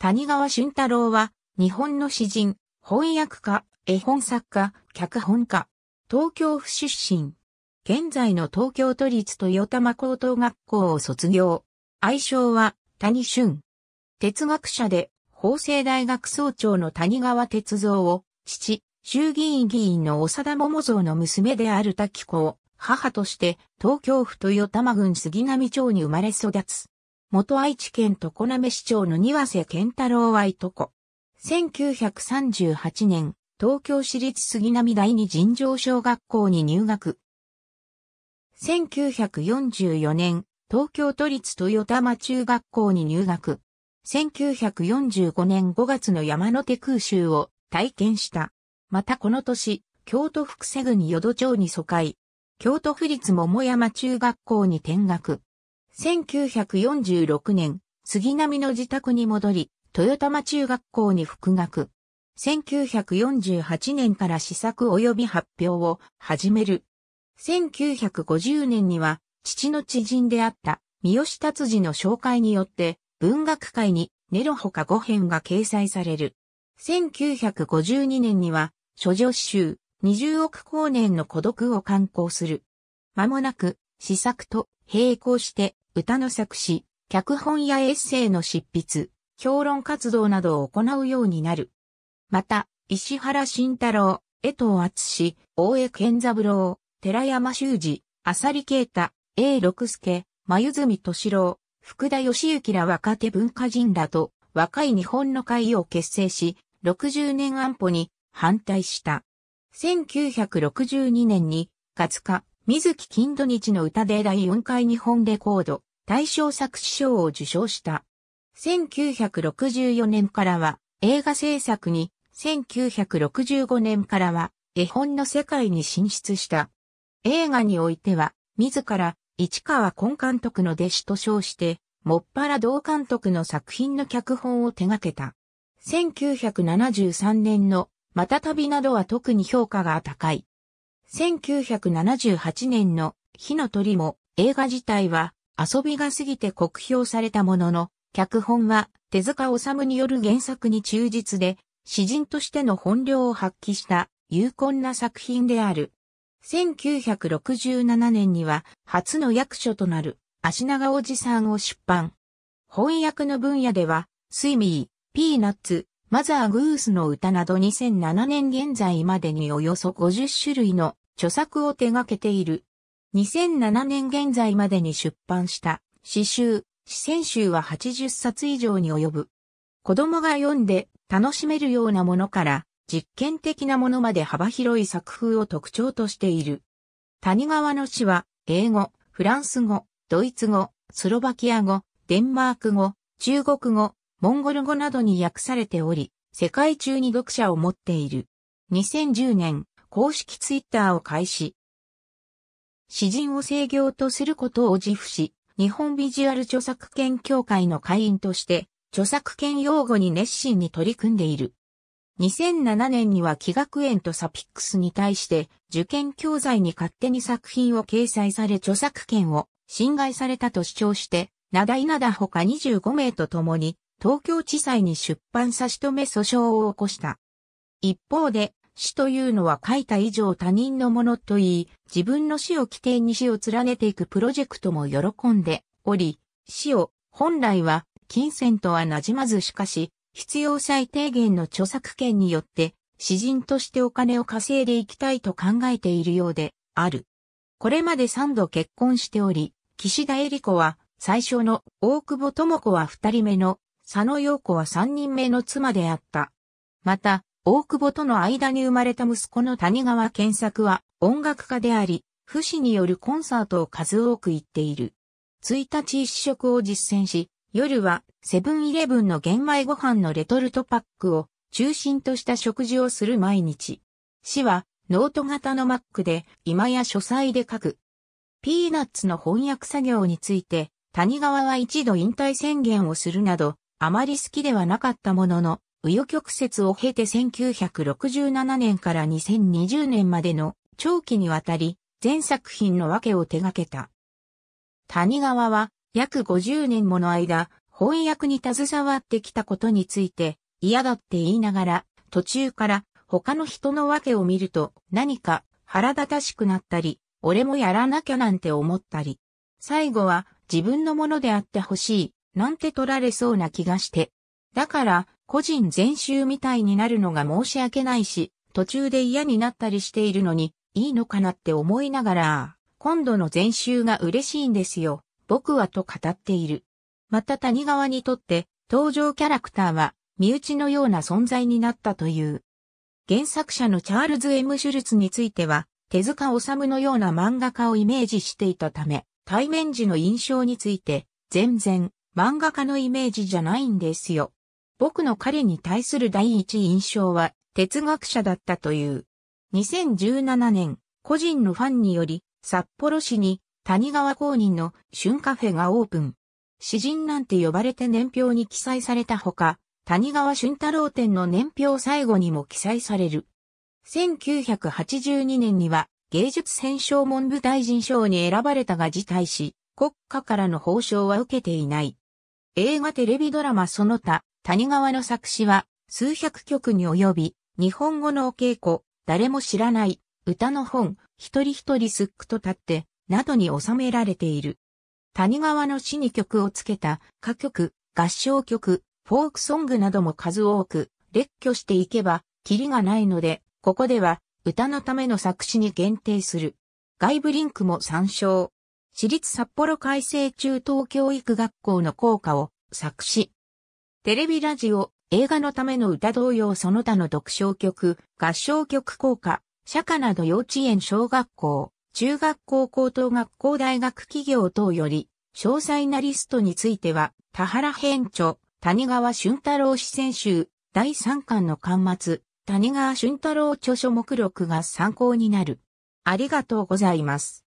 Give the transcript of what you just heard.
谷川俊太郎は、日本の詩人、翻訳家、絵本作家、脚本家、東京府出身。現在の東京都立豊玉高等学校を卒業。愛称は、谷俊。哲学者で、法政大学総長の谷川哲三を、父、衆議院議員の長田桃造の娘である滝子を、母として東京府豊玉郡杉並町に生まれ育つ。元愛知県常滑市長の庭瀬健太郎愛と子。1938年、東京市立杉並第二尋常小学校に入学。1944年、東京都立豊玉中学校に入学。1945年5月の山の手空襲を体験した。またこの年、京都福瀬郡淀町に疎開。京都府立桃山中学校に転学。1946年、杉並の自宅に戻り、豊玉中学校に復学。1948年から試作及び発表を始める。1950年には、父の知人であった三好達治の紹介によって、文学界にネロほか5編が掲載される。1952年には、諸女集、20億光年の孤独を刊行する。間もなく、試作と並行して歌の作詞、脚本やエッセイの執筆、評論活動などを行うようになる。また、石原慎太郎、江藤厚志、大江健三郎、寺山修司、浅利啓太、永六助、眉住敏郎、福田義行ら若手文化人らと若い日本の会を結成し、60年安保に反対した。1962年に、勝日、水木金土日の歌で第4回日本レコード、大賞作詞賞を受賞した。1964年からは映画制作に、1965年からは絵本の世界に進出した。映画においては、自ら市川根監督の弟子と称して、もっぱら同監督の作品の脚本を手掛けた。1973年のまた旅などは特に評価が高い。1978年の火の鳥も映画自体は遊びが過ぎて酷評されたものの、脚本は手塚治虫による原作に忠実で、詩人としての本領を発揮した有根な作品である。1967年には初の役所となる足長おじさんを出版。翻訳の分野では、スイミー、ピーナッツ、マザーグースの歌など2007年現在までにおよそ50種類の著作を手掛けている。2007年現在までに出版した詩集、詩選集は80冊以上に及ぶ。子供が読んで楽しめるようなものから実験的なものまで幅広い作風を特徴としている。谷川の詩は英語、フランス語、ドイツ語、スロバキア語、デンマーク語、中国語、モンゴル語などに訳されており、世界中に読者を持っている。2010年、公式ツイッターを開始。詩人を制業とすることを自負し、日本ビジュアル著作権協会の会員として、著作権擁護に熱心に取り組んでいる。2007年には気学園とサピックスに対して受験教材に勝手に作品を掲載され著作権を侵害されたと主張して、なだいなだほか25名と共に東京地裁に出版差し止め訴訟を起こした。一方で死というのは書いた以上他人のものと言い、自分の死を起点に死を連ねていくプロジェクトも喜んでおり、死を本来は金銭とはなじまずしかし、必要最低限の著作権によって、詩人としてお金を稼いでいきたいと考えているようである。これまで3度結婚しており、岸田恵里子は最初の大久保智子は2人目の佐野陽子は3人目の妻であった。また、大久保との間に生まれた息子の谷川健作は音楽家であり、不死によるコンサートを数多く行っている。1日試食を実践し、夜はセブンイレブンの玄米ご飯のレトルトパックを中心とした食事をする毎日。死はノート型のマックで今や書斎で書く。ピーナッツの翻訳作業について谷川は一度引退宣言をするなどあまり好きではなかったものの紆余曲折を経て1967年から2020年までの長期にわたり、全作品の訳を手掛けた。谷川は、約50年もの間、翻訳に携わってきたことについて、嫌だって言いながら、途中から他の人の訳を見ると何か腹立たしくなったり、俺もやらなきゃなんて思ったり、最後は自分のものであってほしい、なんて取られそうな気がして。だから、個人全集みたいになるのが申し訳ないし、途中で嫌になったりしているのに、いいのかなって思いながら、今度の全集が嬉しいんですよ、僕はと語っている。また谷川にとって、登場キャラクターは、身内のような存在になったという。原作者のチャールズ・ M・ シュルツについては、手塚治虫のような漫画家をイメージしていたため、対面時の印象について、全然、漫画家のイメージじゃないんですよ、僕の彼に対する第一印象は哲学者だったという。2017年、個人のファンにより、札幌市に谷川公認の春カフェがオープン。詩人なんて呼ばれて年表に記載されたほか、谷川俊太郎展の年表最後にも記載される。1982年には芸術編賞文部大臣賞に選ばれたが辞退し、国家からの報奨は受けていない。映画テレビドラマその他、谷川の作詞は数百曲に及び、日本語のお稽古、誰も知らない、歌の本、一人一人すっくと立って、などに収められている。谷川の詩に曲をつけた歌曲、合唱曲、フォークソングなども数多く列挙していけば、キリがないので、ここでは歌のための作詞に限定する。外部リンクも参照。私立札幌改正中等教育学校の校歌を作詞、テレビラジオ、映画のための歌同様その他の読唱曲、合唱曲効果、社科など幼稚園小学校、中学校高等学校大学企業等より、詳細なリストについては、田原編著、谷川俊太郎四川集、第3巻の巻末、谷川俊太郎著書目録が参考になる。ありがとうございます。